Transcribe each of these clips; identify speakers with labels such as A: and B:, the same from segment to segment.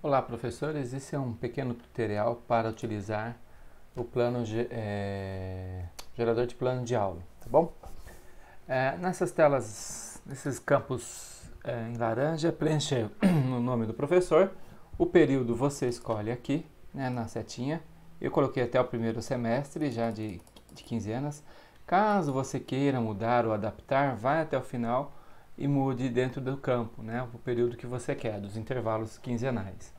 A: Olá, professores. Esse é um pequeno tutorial para utilizar o plano é, gerador de plano de aula, tá bom? É, nessas telas, nesses campos é, em laranja, preencher o nome do professor, o período você escolhe aqui, né, na setinha. Eu coloquei até o primeiro semestre, já de, de quinzenas. Caso você queira mudar ou adaptar, vai até o final e mude dentro do campo, né, o período que você quer, dos intervalos quinzenais.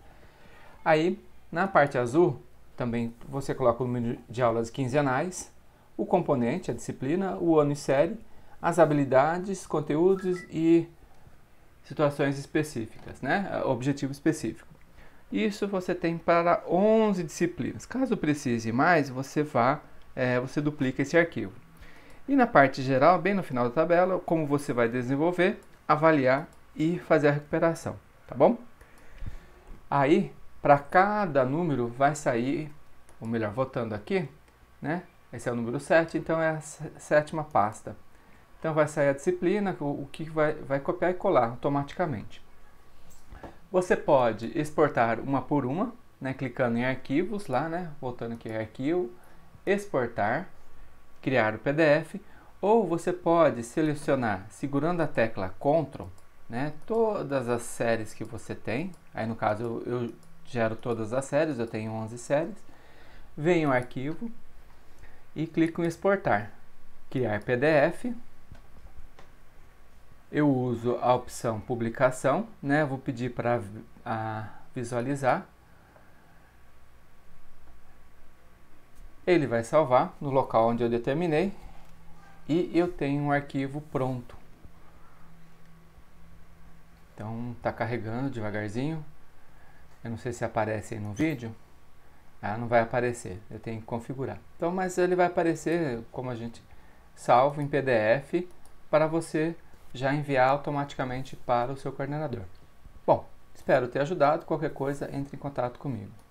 A: Aí, na parte azul, também você coloca o número de aulas quinzenais, o componente, a disciplina, o ano e série, as habilidades, conteúdos e situações específicas, né, objetivo específico. Isso você tem para 11 disciplinas. Caso precise mais, você vá, é, você duplica esse arquivo. E na parte geral, bem no final da tabela, como você vai desenvolver, avaliar e fazer a recuperação, tá bom? Aí, para cada número vai sair, ou melhor, voltando aqui, né? Esse é o número 7, então é a sétima pasta. Então vai sair a disciplina, o, o que vai, vai copiar e colar automaticamente. Você pode exportar uma por uma, né? Clicando em arquivos lá, né? Voltando aqui, arquivo, exportar criar o PDF, ou você pode selecionar segurando a tecla Ctrl, né, todas as séries que você tem. Aí no caso eu, eu gero todas as séries, eu tenho 11 séries. Venho ao arquivo e clico em exportar, criar PDF. Eu uso a opção publicação, né, vou pedir para visualizar Ele vai salvar no local onde eu determinei e eu tenho um arquivo pronto. Então está carregando devagarzinho. Eu não sei se aparece aí no vídeo. Ah, não vai aparecer. Eu tenho que configurar. Então, mas ele vai aparecer como a gente salva em PDF para você já enviar automaticamente para o seu coordenador. Bom, espero ter ajudado. Qualquer coisa, entre em contato comigo.